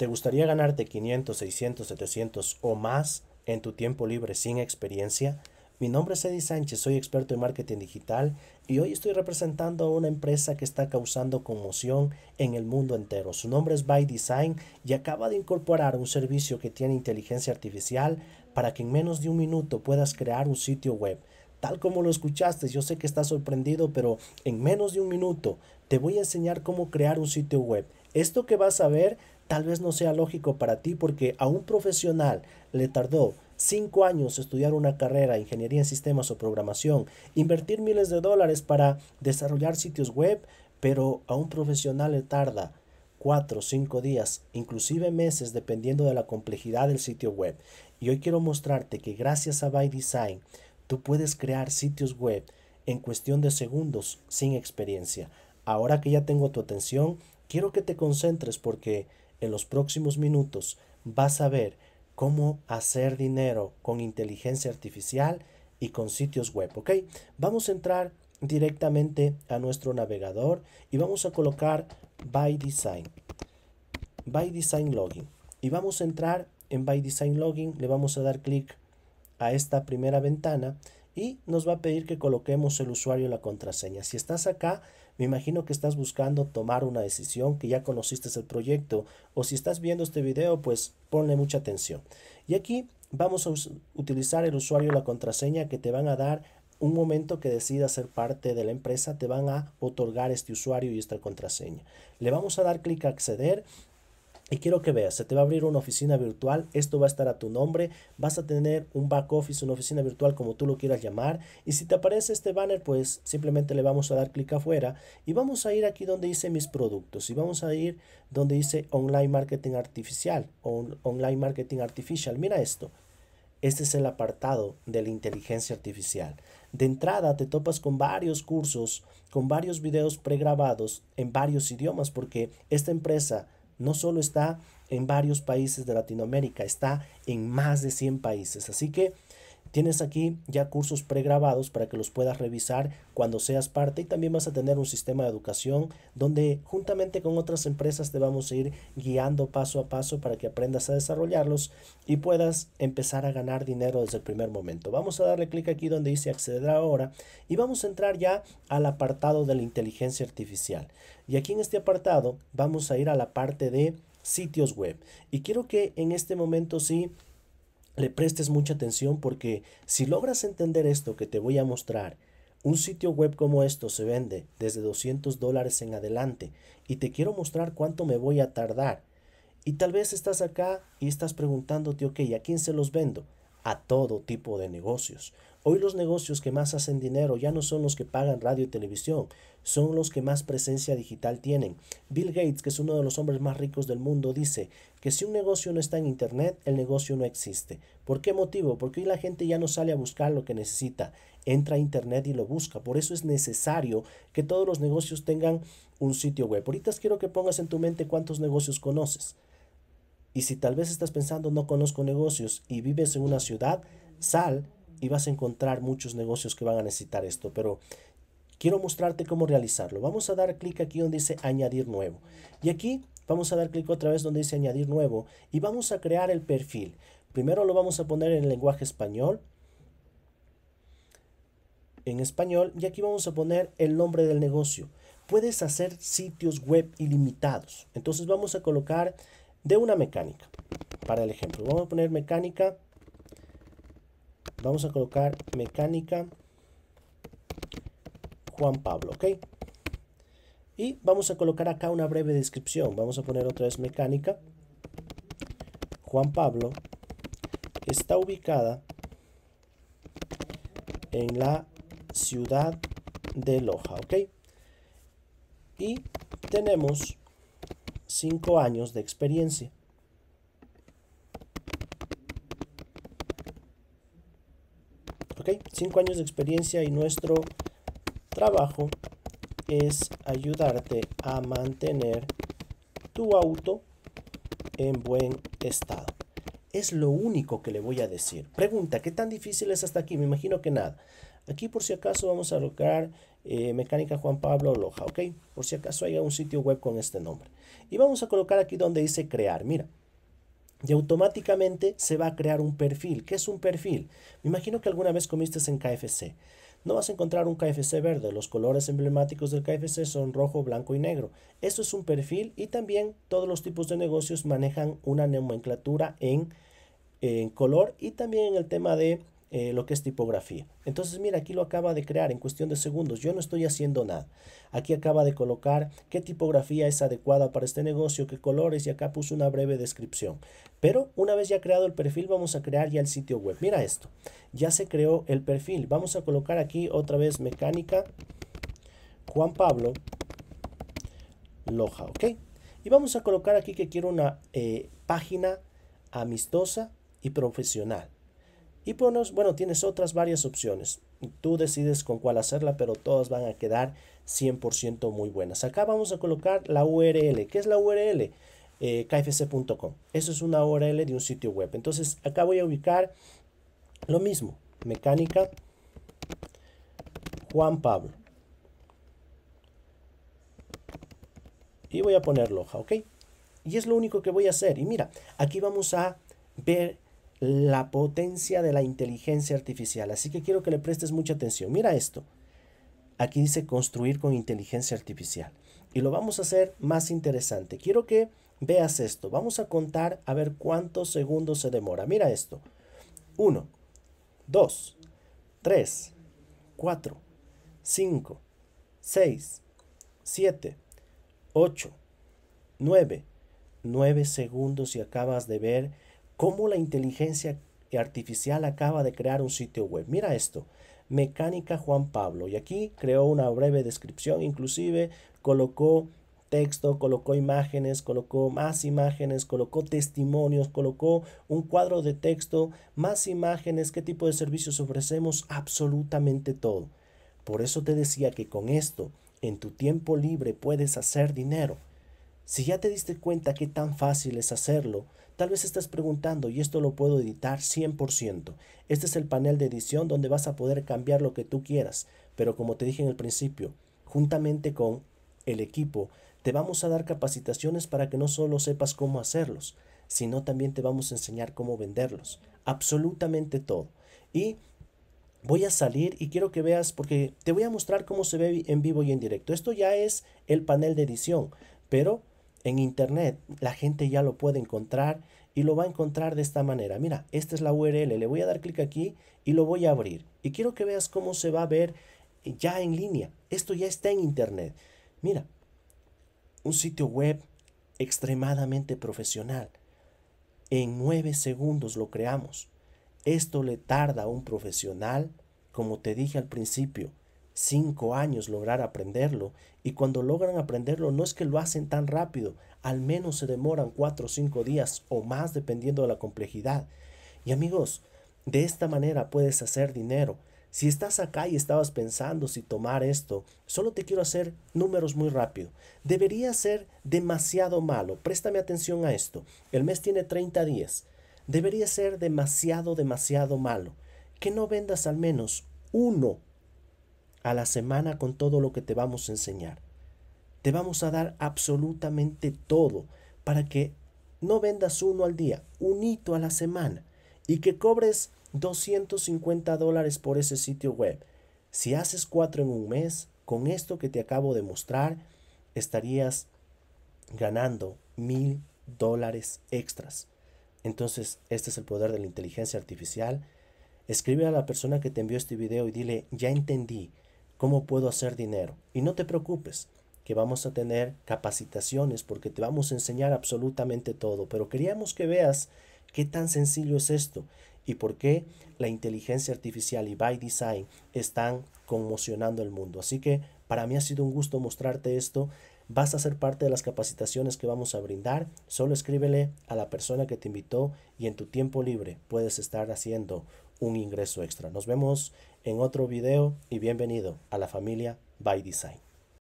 ¿Te gustaría ganarte 500, 600, 700 o más en tu tiempo libre sin experiencia? Mi nombre es Eddie Sánchez, soy experto en marketing digital y hoy estoy representando a una empresa que está causando conmoción en el mundo entero. Su nombre es By Design y acaba de incorporar un servicio que tiene inteligencia artificial para que en menos de un minuto puedas crear un sitio web. Tal como lo escuchaste, yo sé que estás sorprendido, pero en menos de un minuto te voy a enseñar cómo crear un sitio web. Esto que vas a ver tal vez no sea lógico para ti porque a un profesional le tardó cinco años estudiar una carrera, ingeniería en sistemas o programación, invertir miles de dólares para desarrollar sitios web, pero a un profesional le tarda cuatro, cinco días, inclusive meses, dependiendo de la complejidad del sitio web. Y hoy quiero mostrarte que gracias a By Design, tú puedes crear sitios web en cuestión de segundos sin experiencia. Ahora que ya tengo tu atención, quiero que te concentres porque en los próximos minutos vas a ver cómo hacer dinero con inteligencia artificial y con sitios web, ¿ok? Vamos a entrar directamente a nuestro navegador y vamos a colocar By Design, By Design Login. Y vamos a entrar en By Design Login, le vamos a dar clic a esta primera ventana y nos va a pedir que coloquemos el usuario y la contraseña. Si estás acá, me imagino que estás buscando tomar una decisión, que ya conociste el proyecto, o si estás viendo este video, pues ponle mucha atención. Y aquí vamos a utilizar el usuario y la contraseña que te van a dar un momento que decidas ser parte de la empresa, te van a otorgar este usuario y esta contraseña. Le vamos a dar clic a acceder y quiero que veas, se te va a abrir una oficina virtual, esto va a estar a tu nombre, vas a tener un back office, una oficina virtual como tú lo quieras llamar. Y si te aparece este banner, pues simplemente le vamos a dar clic afuera y vamos a ir aquí donde dice mis productos y vamos a ir donde dice online marketing artificial o online marketing artificial. Mira esto, este es el apartado de la inteligencia artificial. De entrada te topas con varios cursos, con varios videos pregrabados en varios idiomas porque esta empresa no solo está en varios países de Latinoamérica, está en más de 100 países. Así que Tienes aquí ya cursos pregrabados para que los puedas revisar cuando seas parte y también vas a tener un sistema de educación donde juntamente con otras empresas te vamos a ir guiando paso a paso para que aprendas a desarrollarlos y puedas empezar a ganar dinero desde el primer momento. Vamos a darle clic aquí donde dice acceder ahora y vamos a entrar ya al apartado de la inteligencia artificial. Y aquí en este apartado vamos a ir a la parte de sitios web. Y quiero que en este momento sí le prestes mucha atención porque si logras entender esto que te voy a mostrar, un sitio web como esto se vende desde 200 dólares en adelante y te quiero mostrar cuánto me voy a tardar. Y tal vez estás acá y estás preguntándote, ok, ¿a quién se los vendo? a todo tipo de negocios. Hoy los negocios que más hacen dinero ya no son los que pagan radio y televisión, son los que más presencia digital tienen. Bill Gates, que es uno de los hombres más ricos del mundo, dice que si un negocio no está en Internet, el negocio no existe. ¿Por qué motivo? Porque hoy la gente ya no sale a buscar lo que necesita, entra a Internet y lo busca. Por eso es necesario que todos los negocios tengan un sitio web. Ahorita quiero que pongas en tu mente cuántos negocios conoces. Y si tal vez estás pensando no conozco negocios y vives en una ciudad, sal y vas a encontrar muchos negocios que van a necesitar esto, pero quiero mostrarte cómo realizarlo. Vamos a dar clic aquí donde dice añadir nuevo. Y aquí vamos a dar clic otra vez donde dice añadir nuevo y vamos a crear el perfil. Primero lo vamos a poner en el lenguaje español. En español y aquí vamos a poner el nombre del negocio. Puedes hacer sitios web ilimitados. Entonces vamos a colocar de una mecánica. Para el ejemplo, vamos a poner mecánica. Vamos a colocar mecánica Juan Pablo, ¿ok? Y vamos a colocar acá una breve descripción. Vamos a poner otra vez mecánica. Juan Pablo está ubicada en la ciudad de Loja, ¿ok? Y tenemos 5 años de experiencia. ¿Ok? 5 años de experiencia y nuestro trabajo es ayudarte a mantener tu auto en buen estado. Es lo único que le voy a decir. Pregunta, ¿qué tan difícil es hasta aquí? Me imagino que nada. Aquí por si acaso vamos a colocar eh, Mecánica Juan Pablo Loja, ¿ok? Por si acaso haya un sitio web con este nombre. Y vamos a colocar aquí donde dice crear, mira. Y automáticamente se va a crear un perfil. ¿Qué es un perfil? Me imagino que alguna vez comiste en KFC. No vas a encontrar un KFC verde. Los colores emblemáticos del KFC son rojo, blanco y negro. Eso es un perfil y también todos los tipos de negocios manejan una nomenclatura en, en color y también en el tema de eh, lo que es tipografía. Entonces, mira, aquí lo acaba de crear en cuestión de segundos. Yo no estoy haciendo nada. Aquí acaba de colocar qué tipografía es adecuada para este negocio, qué colores y acá puso una breve descripción. Pero una vez ya creado el perfil, vamos a crear ya el sitio web. Mira esto. Ya se creó el perfil. Vamos a colocar aquí otra vez mecánica Juan Pablo Loja, ¿ok? Y vamos a colocar aquí que quiero una eh, página amistosa y profesional. Y bueno, tienes otras varias opciones. Tú decides con cuál hacerla, pero todas van a quedar 100% muy buenas. Acá vamos a colocar la URL. ¿Qué es la URL? Eh, kfc.com. Eso es una URL de un sitio web. Entonces acá voy a ubicar lo mismo. Mecánica Juan Pablo. Y voy a poner Loja, ¿ok? Y es lo único que voy a hacer. Y mira, aquí vamos a ver la potencia de la inteligencia artificial. Así que quiero que le prestes mucha atención. Mira esto. Aquí dice construir con inteligencia artificial. Y lo vamos a hacer más interesante. Quiero que veas esto. Vamos a contar a ver cuántos segundos se demora. Mira esto. 1, 2, 3, 4, 5, 6, 7, 8, 9. 9 segundos y acabas de ver cómo la inteligencia artificial acaba de crear un sitio web. Mira esto, Mecánica Juan Pablo. Y aquí creó una breve descripción, inclusive colocó texto, colocó imágenes, colocó más imágenes, colocó testimonios, colocó un cuadro de texto, más imágenes, qué tipo de servicios ofrecemos, absolutamente todo. Por eso te decía que con esto, en tu tiempo libre puedes hacer dinero. Si ya te diste cuenta qué tan fácil es hacerlo, Tal vez estás preguntando, y esto lo puedo editar 100%. Este es el panel de edición donde vas a poder cambiar lo que tú quieras, pero como te dije en el principio, juntamente con el equipo, te vamos a dar capacitaciones para que no solo sepas cómo hacerlos, sino también te vamos a enseñar cómo venderlos. Absolutamente todo. Y voy a salir y quiero que veas, porque te voy a mostrar cómo se ve en vivo y en directo. Esto ya es el panel de edición, pero en internet la gente ya lo puede encontrar y lo va a encontrar de esta manera. Mira, esta es la URL, le voy a dar clic aquí y lo voy a abrir. Y quiero que veas cómo se va a ver ya en línea. Esto ya está en internet. Mira, un sitio web extremadamente profesional. En nueve segundos lo creamos. Esto le tarda a un profesional, como te dije al principio, cinco años lograr aprenderlo y cuando logran aprenderlo no es que lo hacen tan rápido, al menos se demoran cuatro o cinco días o más dependiendo de la complejidad. Y amigos, de esta manera puedes hacer dinero. Si estás acá y estabas pensando si tomar esto, solo te quiero hacer números muy rápido. Debería ser demasiado malo. Préstame atención a esto. El mes tiene 30 días. Debería ser demasiado, demasiado malo. Que no vendas al menos uno a la semana con todo lo que te vamos a enseñar. Te vamos a dar absolutamente todo para que no vendas uno al día, un hito a la semana y que cobres 250 dólares por ese sitio web. Si haces cuatro en un mes, con esto que te acabo de mostrar, estarías ganando mil dólares extras. Entonces, este es el poder de la inteligencia artificial. Escribe a la persona que te envió este video y dile, ya entendí, cómo puedo hacer dinero. Y no te preocupes, que vamos a tener capacitaciones porque te vamos a enseñar absolutamente todo. Pero queríamos que veas qué tan sencillo es esto y por qué la inteligencia artificial y by design están conmocionando el mundo. Así que para mí ha sido un gusto mostrarte esto. Vas a ser parte de las capacitaciones que vamos a brindar. Solo escríbele a la persona que te invitó y en tu tiempo libre puedes estar haciendo un ingreso extra. Nos vemos en otro video y bienvenido a la familia By Design.